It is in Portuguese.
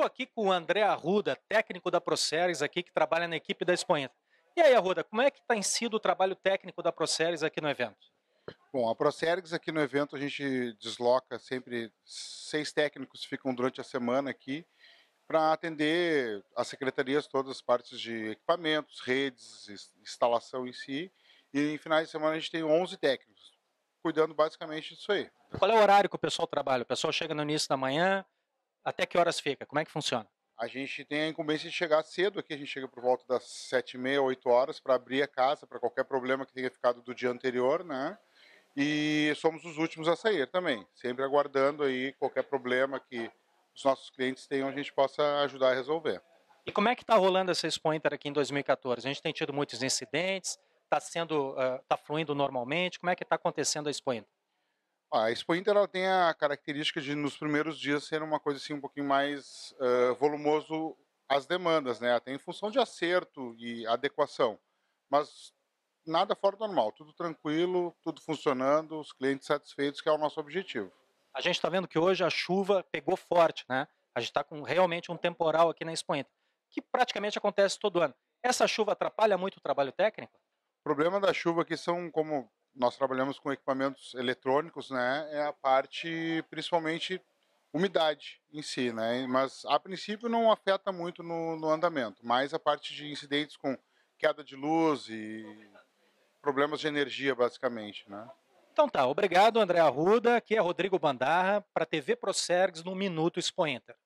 estou aqui com o André Arruda, técnico da ProSeries aqui, que trabalha na equipe da Expoenta. E aí, Arruda, como é que tem sido o trabalho técnico da ProSeries aqui no evento? Bom, a ProSeries aqui no evento a gente desloca sempre seis técnicos ficam durante a semana aqui para atender as secretarias todas as partes de equipamentos, redes, instalação em si. E em finais de semana a gente tem 11 técnicos cuidando basicamente disso aí. Qual é o horário que o pessoal trabalha? O pessoal chega no início da manhã, até que horas fica? Como é que funciona? A gente tem a incumbência de chegar cedo aqui, a gente chega por volta das sete e meia, oito horas para abrir a casa para qualquer problema que tenha ficado do dia anterior, né? E somos os últimos a sair também, sempre aguardando aí qualquer problema que os nossos clientes tenham, a gente possa ajudar a resolver. E como é que está rolando essa Expo Inter aqui em 2014? A gente tem tido muitos incidentes, está sendo, está fluindo normalmente. Como é que está acontecendo a Expo Inter? A Expo Inter ela tem a característica de, nos primeiros dias, ser uma coisa assim um pouquinho mais uh, volumoso as demandas, né? Até em função de acerto e adequação. Mas nada fora do normal, tudo tranquilo, tudo funcionando, os clientes satisfeitos, que é o nosso objetivo. A gente está vendo que hoje a chuva pegou forte, né? A gente está com realmente um temporal aqui na Expo Inter, que praticamente acontece todo ano. Essa chuva atrapalha muito o trabalho técnico? O problema da chuva aqui é são, como nós trabalhamos com equipamentos eletrônicos, né, é a parte principalmente umidade em si, né, mas a princípio não afeta muito no, no andamento, mais a parte de incidentes com queda de luz e problemas de energia, basicamente, né. Então tá, obrigado André Arruda, aqui é Rodrigo Bandarra para TV Procergs no Minuto Expoenter.